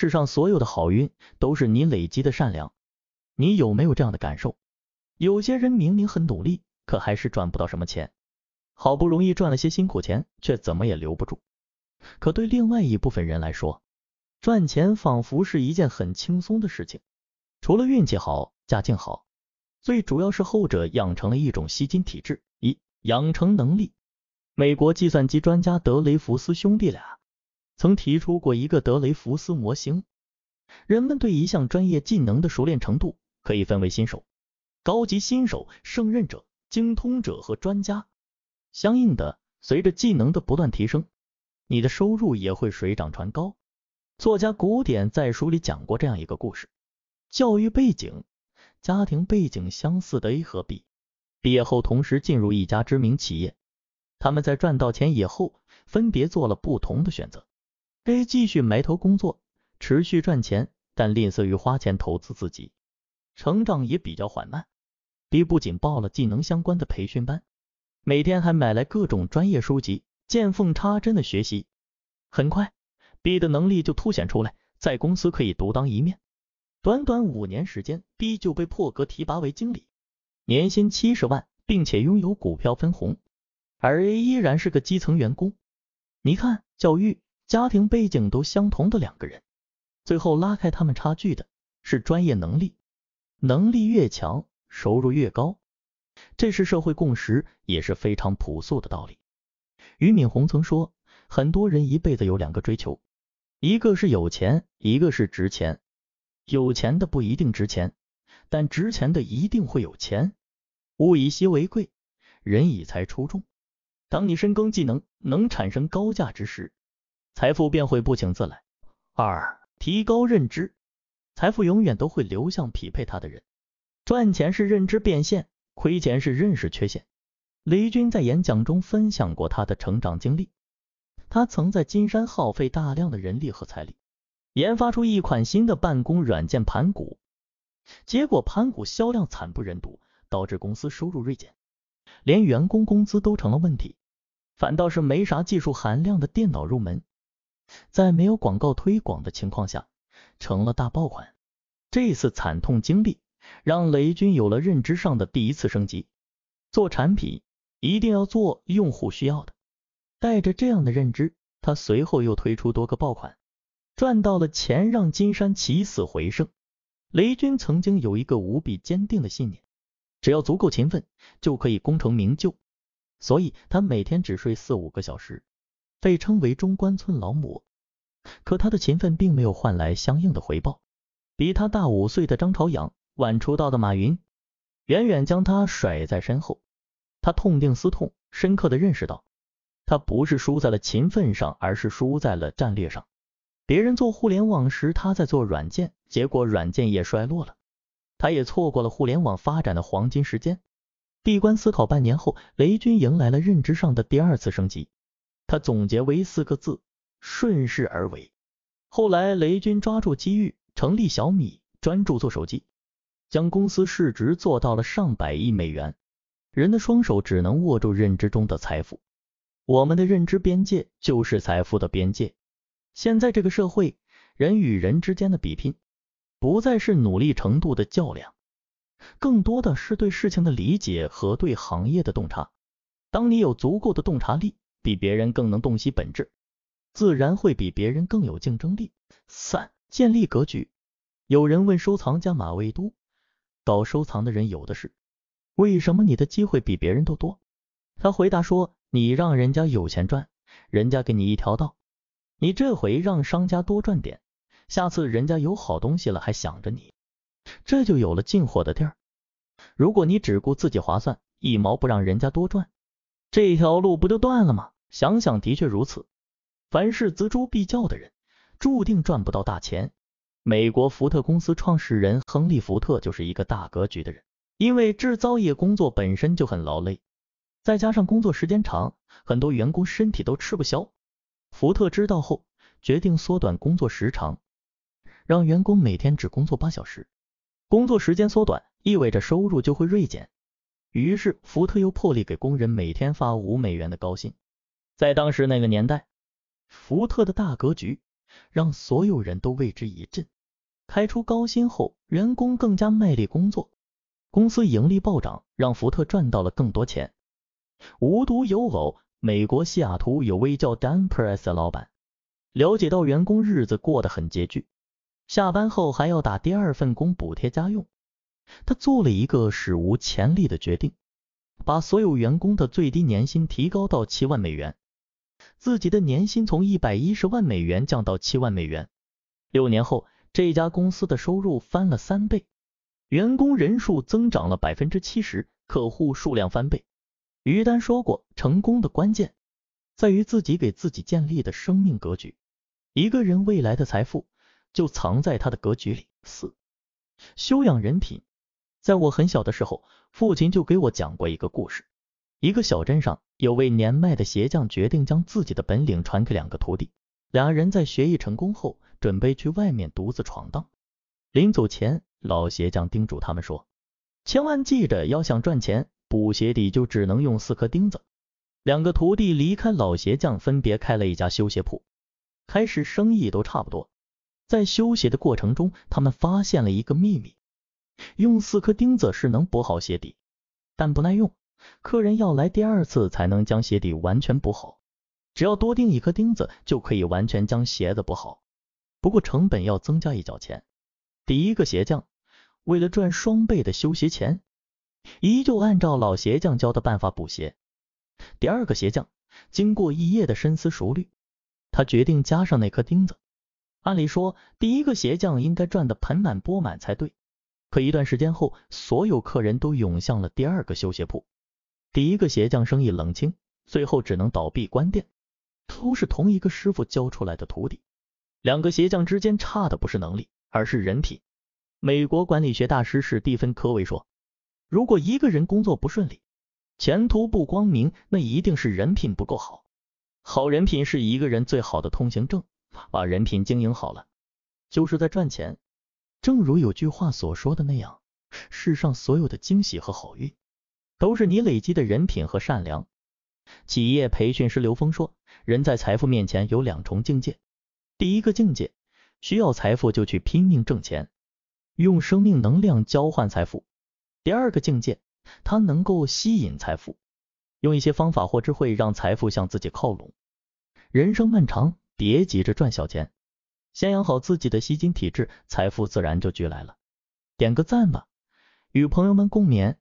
世上所有的好运都是你累积的善良，你有没有这样的感受？有些人明明很努力，可还是赚不到什么钱，好不容易赚了些辛苦钱，却怎么也留不住。可对另外一部分人来说，赚钱仿佛是一件很轻松的事情。除了运气好、家境好，最主要是后者养成了一种吸金体质。一、养成能力。美国计算机专家德雷福斯兄弟俩。曾提出过一个德雷福斯模型，人们对一项专业技能的熟练程度可以分为新手、高级新手、胜任者、精通者和专家。相应的，随着技能的不断提升，你的收入也会水涨船高。作家古典在书里讲过这样一个故事：教育背景、家庭背景相似的 A 和 B，毕业后同时进入一家知名企业。他们在赚到钱以后，分别做了不同的选择。A 继续埋头工作，持续赚钱，但吝啬于花钱投资自己，成长也比较缓慢。B 不仅报了技能相关的培训班，每天还买来各种专业书籍，见缝插针的学习。很快，B 的能力就凸显出来，在公司可以独当一面。短短五年时间，B 就被破格提拔为经理，年薪七十万，并且拥有股票分红。而 A 依然是个基层员工。你看教育。家庭背景都相同的两个人，最后拉开他们差距的是专业能力。能力越强，收入越高，这是社会共识，也是非常朴素的道理。俞敏洪曾说，很多人一辈子有两个追求，一个是有钱，一个是值钱。有钱的不一定值钱，但值钱的一定会有钱。物以稀为贵，人以才出众。当你深耕技能，能产生高价值时。财富便会不请自来。二，提高认知，财富永远都会流向匹配他的人。赚钱是认知变现，亏钱是认识缺陷。雷军在演讲中分享过他的成长经历，他曾在金山耗费大量的人力和财力，研发出一款新的办公软件盘古，结果盘古销量惨不忍睹，导致公司收入锐减，连员工工资都成了问题，反倒是没啥技术含量的电脑入门。在没有广告推广的情况下，成了大爆款。这次惨痛经历让雷军有了认知上的第一次升级：做产品一定要做用户需要的。带着这样的认知，他随后又推出多个爆款，赚到了钱，让金山起死回生。雷军曾经有一个无比坚定的信念：只要足够勤奋，就可以功成名就。所以他每天只睡四五个小时。被称为中关村老母，可他的勤奋并没有换来相应的回报。比他大五岁的张朝阳，晚出道的马云，远远将他甩在身后。他痛定思痛，深刻的认识到，他不是输在了勤奋上，而是输在了战略上。别人做互联网时，他在做软件，结果软件也衰落了，他也错过了互联网发展的黄金时间。闭关思考半年后，雷军迎来了认知上的第二次升级。他总结为四个字：顺势而为。后来，雷军抓住机遇，成立小米，专注做手机，将公司市值做到了上百亿美元。人的双手只能握住认知中的财富，我们的认知边界就是财富的边界。现在这个社会，人与人之间的比拼，不再是努力程度的较量，更多的是对事情的理解和对行业的洞察。当你有足够的洞察力，比别人更能洞悉本质，自然会比别人更有竞争力。三、建立格局。有人问收藏家马未都，搞收藏的人有的是，为什么你的机会比别人都多？他回答说，你让人家有钱赚，人家给你一条道，你这回让商家多赚点，下次人家有好东西了还想着你，这就有了进货的地儿。如果你只顾自己划算，一毛不让人家多赚。这条路不就断了吗？想想的确如此。凡是锱铢必较的人，注定赚不到大钱。美国福特公司创始人亨利·福特就是一个大格局的人。因为制造业工作本身就很劳累，再加上工作时间长，很多员工身体都吃不消。福特知道后，决定缩短工作时长，让员工每天只工作八小时。工作时间缩短，意味着收入就会锐减。于是，福特又破例给工人每天发五美元的高薪。在当时那个年代，福特的大格局让所有人都为之一振。开出高薪后，员工更加卖力工作，公司盈利暴涨，让福特赚到了更多钱。无独有偶，美国西雅图有位叫 Dan Press 的老板，了解到员工日子过得很拮据，下班后还要打第二份工补贴家用。他做了一个史无前例的决定，把所有员工的最低年薪提高到七万美元，自己的年薪从一百一十万美元降到七万美元。六年后，这家公司的收入翻了三倍，员工人数增长了百分之七十，客户数量翻倍。于丹说过，成功的关键在于自己给自己建立的生命格局。一个人未来的财富就藏在他的格局里。四、修养人品。在我很小的时候，父亲就给我讲过一个故事。一个小镇上有位年迈的鞋匠，决定将自己的本领传给两个徒弟。俩人在学艺成功后，准备去外面独自闯荡。临走前，老鞋匠叮嘱他们说：“千万记着，要想赚钱，补鞋底就只能用四颗钉子。”两个徒弟离开老鞋匠，分别开了一家修鞋铺。开始生意都差不多。在修鞋的过程中，他们发现了一个秘密。用四颗钉子是能补好鞋底，但不耐用。客人要来第二次才能将鞋底完全补好，只要多钉一颗钉子就可以完全将鞋子补好，不过成本要增加一角钱。第一个鞋匠为了赚双倍的修鞋钱，依旧按照老鞋匠教的办法补鞋。第二个鞋匠经过一夜的深思熟虑，他决定加上那颗钉子。按理说，第一个鞋匠应该赚得盆满钵满才对。可一段时间后，所有客人都涌向了第二个修鞋铺，第一个鞋匠生意冷清，最后只能倒闭关店。都是同一个师傅教出来的徒弟，两个鞋匠之间差的不是能力，而是人品。美国管理学大师史蒂芬·科维说，如果一个人工作不顺利，前途不光明，那一定是人品不够好。好人品是一个人最好的通行证，把人品经营好了，就是在赚钱。正如有句话所说的那样，世上所有的惊喜和好运，都是你累积的人品和善良。企业培训师刘峰说，人在财富面前有两重境界，第一个境界需要财富就去拼命挣钱，用生命能量交换财富；第二个境界，他能够吸引财富，用一些方法或智慧让财富向自己靠拢。人生漫长，别急着赚小钱。先养好自己的吸金体质，财富自然就聚来了。点个赞吧，与朋友们共勉。